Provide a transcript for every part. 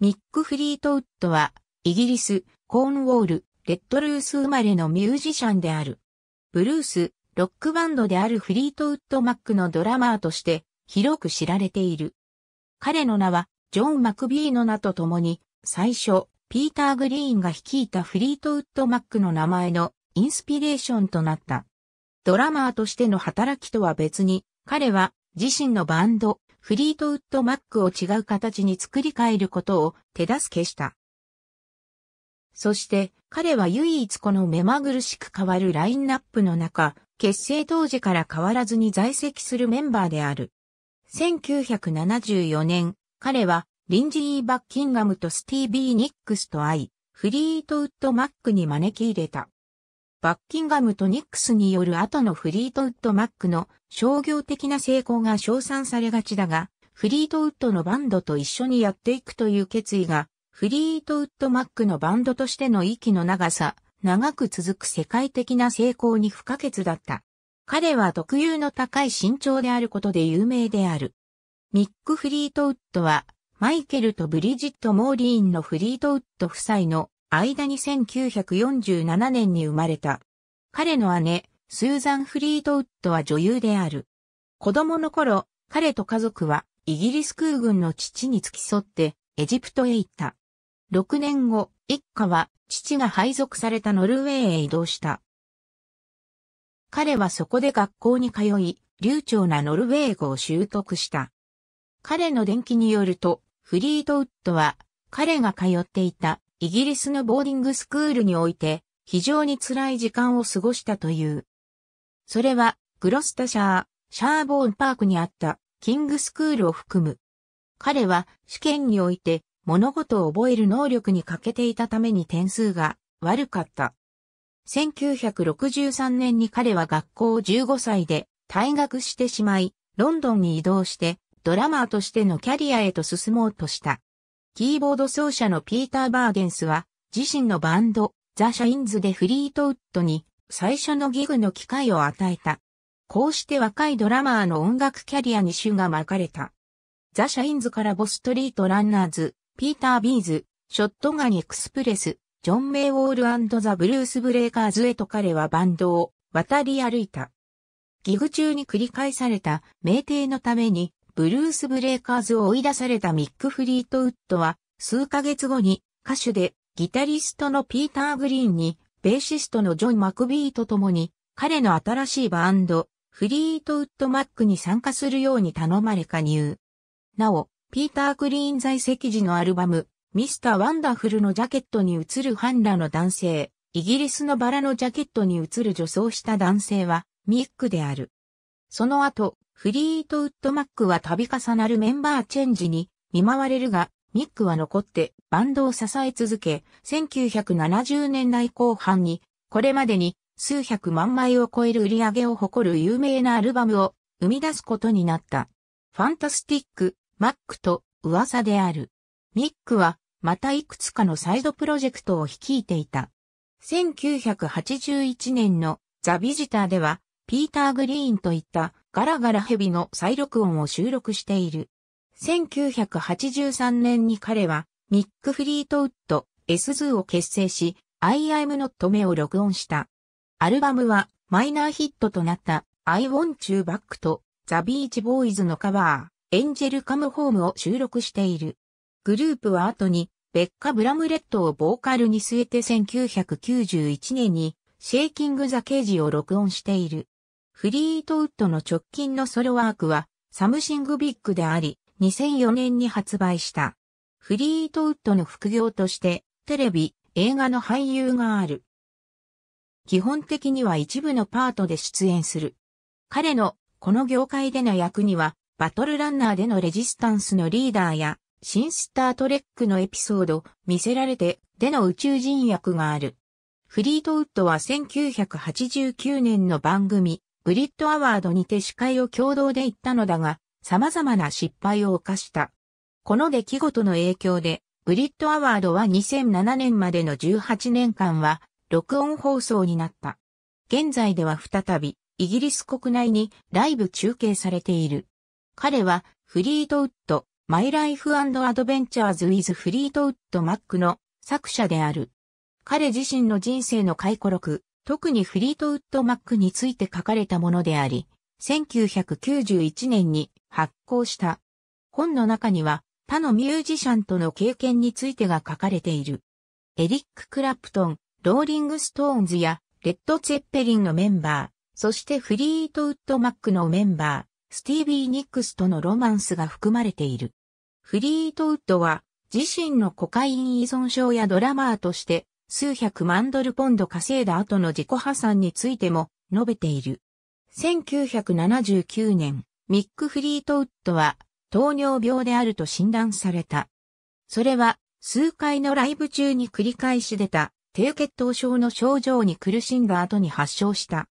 ミック・フリートウッドは、イギリス、コーンウォール、レッドルース生まれのミュージシャンである。ブルース、ロックバンドであるフリートウッド・マックのドラマーとして、広く知られている。彼の名は、ジョン・マクビーの名と共に、最初、ピーター・グリーンが率いたフリートウッド・マックの名前のインスピレーションとなった。ドラマーとしての働きとは別に、彼は自身のバンド、フリートウッドマックを違う形に作り変えることを手助けした。そして彼は唯一この目まぐるしく変わるラインナップの中、結成当時から変わらずに在籍するメンバーである。1974年、彼はリンジー・バッキンガムとスティービー・ニックスと会い、フリートウッド・マックに招き入れた。バッキンガムとニックスによる後のフリートウッドマックの商業的な成功が称賛されがちだが、フリートウッドのバンドと一緒にやっていくという決意が、フリートウッドマックのバンドとしての息の長さ、長く続く世界的な成功に不可欠だった。彼は特有の高い身長であることで有名である。ミック・フリートウッドは、マイケルとブリジット・モーリーンのフリートウッド夫妻の間に1947年に生まれた。彼の姉、スーザン・フリートウッドは女優である。子供の頃、彼と家族はイギリス空軍の父に付き添ってエジプトへ行った。6年後、一家は父が配属されたノルウェーへ移動した。彼はそこで学校に通い、流暢なノルウェー語を習得した。彼の伝記によると、フリートウッドは、彼が通っていたイギリスのボーディングスクールにおいて、非常に辛い時間を過ごしたという。それは、グロスタシャー、シャーボーンパークにあったキングスクールを含む。彼は試験において物事を覚える能力に欠けていたために点数が悪かった。1963年に彼は学校を15歳で退学してしまい、ロンドンに移動してドラマーとしてのキャリアへと進もうとした。キーボード奏者のピーター・バーデンスは、自身のバンド、ザ・シャインズでフリートウッドに、最初のギグの機会を与えた。こうして若いドラマーの音楽キャリアに種が巻かれた。ザ・シャインズからボストリート・ランナーズ、ピーター・ビーズ、ショットガン・エクスプレス、ジョン・メイ・ウォールザ・ブルース・ブレイカーズへと彼はバンドを渡り歩いた。ギグ中に繰り返された酩酊のためにブルース・ブレイカーズを追い出されたミック・フリートウッドは、数ヶ月後に歌手でギタリストのピーター・グリーンに、ベーシストのジョン・マクビーと共に、彼の新しいバンド、フリートウッド・マックに参加するように頼まれ加入。なお、ピーター・グリーン在籍時のアルバム、ミスター・ワンダフルのジャケットに映るハンらの男性、イギリスのバラのジャケットに映る女装した男性は、ミックである。その後、フリートウッドマックは度重なるメンバーチェンジに見舞われるが、ミックは残ってバンドを支え続け、1970年代後半に、これまでに数百万枚を超える売り上げを誇る有名なアルバムを生み出すことになった。ファンタスティック、マックと噂である。ミックはまたいくつかのサイドプロジェクトを率いていた。1981年のザ・ビジターではピーター・グリーンといったガラガラヘビの再録音を収録している。1983年に彼はミック・フリートウッド、S2 を結成し、I am not me を録音した。アルバムはマイナーヒットとなった I want you back とザ・ビーチ・ボーイズのカバー、エンジェル・カム・ホームを収録している。グループは後にベッカ・ブラムレットをボーカルに据えて1991年にシェイキング・ザ・ケージを録音している。フリートウッドの直近のソロワークは、サムシングビッグであり、2004年に発売した。フリートウッドの副業として、テレビ、映画の俳優がある。基本的には一部のパートで出演する。彼の、この業界での役には、バトルランナーでのレジスタンスのリーダーや、新スタートレックのエピソード、見せられて、での宇宙人役がある。フリートウッドは1989年の番組、ブリッドアワードにて司会を共同で行ったのだが、様々な失敗を犯した。この出来事の影響で、ブリッドアワードは2007年までの18年間は、録音放送になった。現在では再び、イギリス国内にライブ中継されている。彼は、フリートウッド、マイライフアドベンチャーズ・ウィズ・フリートウッド・マックの作者である。彼自身の人生の回顧録、特にフリートウッドマックについて書かれたものであり、1991年に発行した。本の中には他のミュージシャンとの経験についてが書かれている。エリック・クラプトン、ローリング・ストーンズやレッド・ツェッペリンのメンバー、そしてフリートウッドマックのメンバー、スティービー・ニックスとのロマンスが含まれている。フリートウッドは自身のコカイン依存症やドラマーとして数百万ドルポンド稼いだ後の自己破産についても述べている。1979年、ミック・フリートウッドは糖尿病であると診断された。それは数回のライブ中に繰り返し出た低血糖症の症状に苦しんだ後に発症した。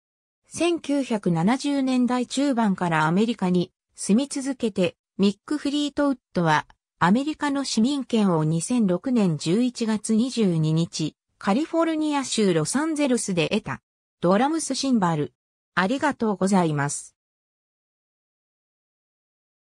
1970年代中盤からアメリカに住み続けてミック・フリートウッドはアメリカの市民権を2006年11月22日カリフォルニア州ロサンゼルスで得た、ドラムスシンバル。ありがとうございます。